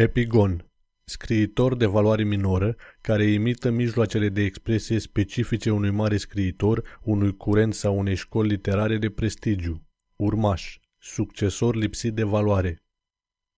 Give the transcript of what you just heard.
Epigon, scriitor de valoare minoră, care imită mijloacele de expresie specifice unui mare scriitor, unui curent sau unei școli literare de prestigiu. Urmaș, succesor lipsit de valoare.